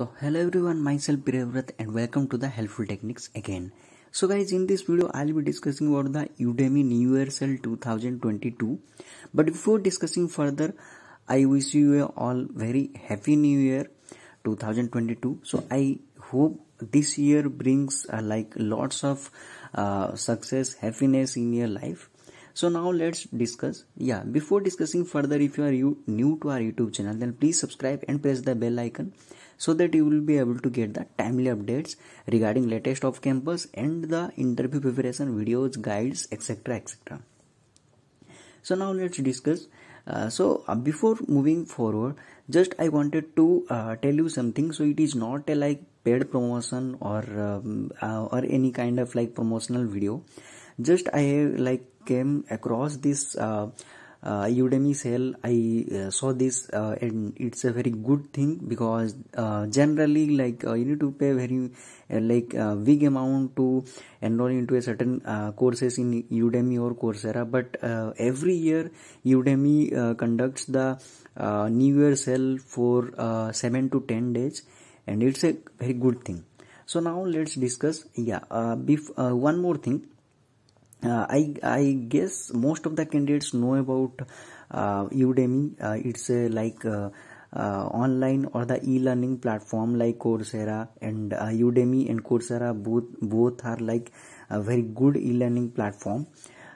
So hello everyone myself Biravrat and welcome to the helpful techniques again. So guys in this video I'll be discussing about the Udemy New Year Sale 2022 but before discussing further I wish you all very happy new year 2022 so I hope this year brings uh, like lots of uh, success happiness in your life so now let's discuss yeah before discussing further if you are new to our youtube channel then please subscribe and press the bell icon so that you will be able to get the timely updates regarding latest of campus and the interview preparation videos guides etc etc so now let's discuss uh, so uh, before moving forward just i wanted to uh, tell you something so it is not a like paid promotion or um, uh, or any kind of like promotional video just i have like came across this uh, uh, Udemy sale, I uh, saw this uh, and it's a very good thing because uh, generally, like uh, you need to pay very like big amount to enroll into a certain courses in Udemy or Coursera. But every year, Udemy conducts the New Year sale for seven to ten days, and it's a very good thing. So now let's discuss. Yeah, bef- one more thing uh, I, I guess most of the candidates know about uh, Udemy. Uh, it's a like uh, uh, online or the e-learning platform like Coursera and uh, Udemy and Coursera both both are like a very good e-learning platform.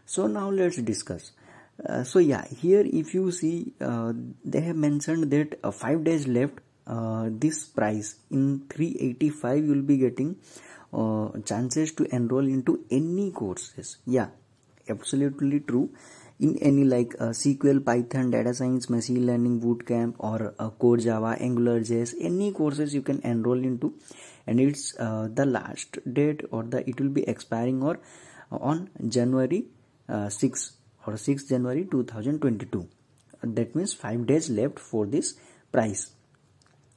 So now let's discuss. so yeah, here if you see, they have mentioned that five days left. this price in 385 you will be getting uh, chances to enroll into any courses yeah absolutely true in any like uh, SQL, Python, data science, machine learning bootcamp, or uh, Core Java, Angular JS, any courses you can enroll into, and it's uh, the last date or the it will be expiring or uh, on January uh, 6 or 6 January 2022. That means five days left for this price.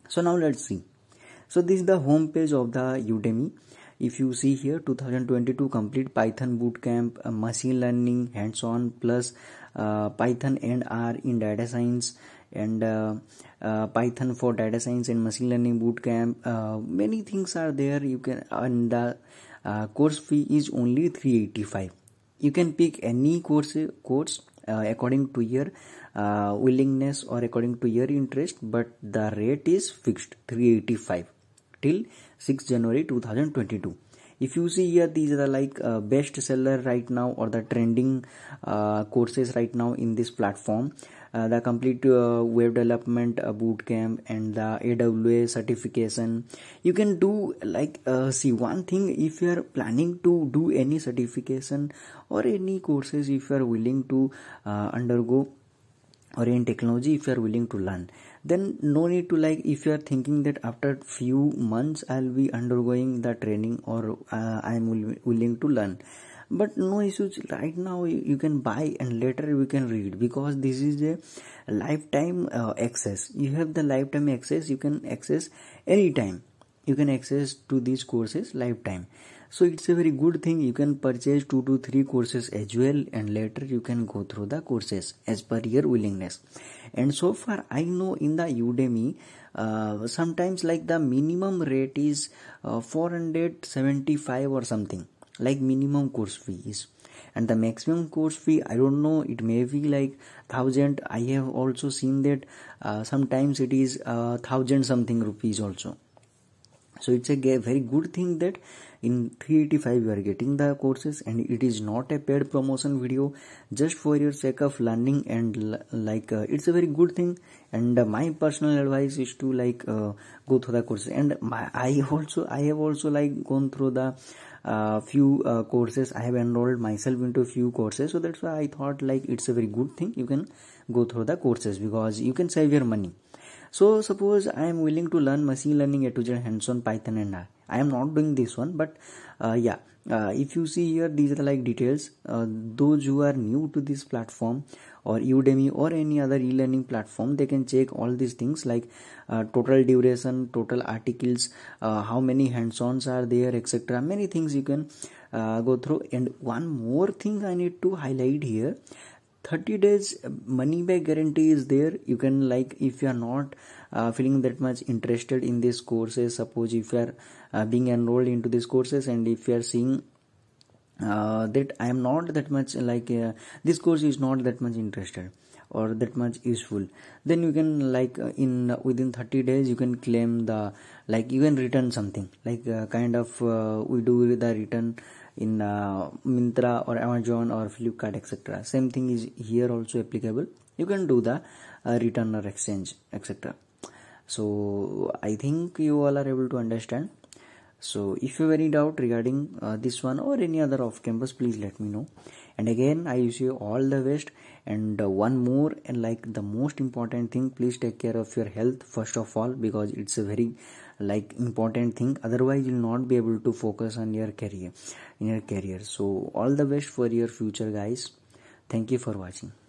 So now let's see. So this is the home page of the Udemy if you see here 2022 complete python bootcamp uh, machine learning hands-on plus uh, python and r in data science and uh, uh, python for data science and machine learning bootcamp uh, many things are there you can and the uh, course fee is only 385 you can pick any course course uh, according to your uh, willingness or according to your interest but the rate is fixed 385 till 6 January 2022 if you see here these are like uh, best seller right now or the trending uh, courses right now in this platform uh, the complete uh, web development uh, bootcamp and the awa certification you can do like uh, see one thing if you are planning to do any certification or any courses if you are willing to undergo or in technology if you are willing to learn then no need to like if you are thinking that after few months i'll be undergoing the training or uh, i'm willing to learn but no issues right now you can buy and later you can read because this is a lifetime uh, access you have the lifetime access you can access anytime you can access to these courses lifetime so it's a very good thing you can purchase 2 to 3 courses as well and later you can go through the courses as per your willingness and so far i know in the udemy uh, sometimes like the minimum rate is uh, 475 or something like minimum course fee is and the maximum course fee i don't know it may be like thousand i have also seen that uh, sometimes it is uh, thousand something rupees also so it's a very good thing that in 385 you are getting the courses and it is not a paid promotion video just for your sake of learning and like uh, it's a very good thing and uh, my personal advice is to like uh, go through the courses and my, i also i have also like gone through the uh, few uh, courses i have enrolled myself into few courses so that's why i thought like it's a very good thing you can go through the courses because you can save your money so suppose i am willing to learn machine learning a to z hands-on python and I am not doing this one but uh, yeah uh, if you see here these are the, like details uh, those who are new to this platform or udemy or any other e-learning platform they can check all these things like uh, total duration total articles uh, how many hands-ons are there etc many things you can uh, go through and one more thing i need to highlight here 30 days uh, money back guarantee is there you can like if you are not uh, feeling that much interested in these courses suppose if you are uh, being enrolled into these courses and if you are seeing uh, that i am not that much like uh, this course is not that much interested or that much useful then you can like uh, in uh, within 30 days you can claim the like you can return something like uh, kind of uh, we do the return in uh, Mintra or Amazon or Flipkart etc. Same thing is here also applicable. You can do the uh, return or exchange etc. So I think you all are able to understand so if you have any doubt regarding uh, this one or any other off campus please let me know and again i wish you all the best and uh, one more and like the most important thing please take care of your health first of all because it's a very like important thing otherwise you'll not be able to focus on your career in your career so all the best for your future guys thank you for watching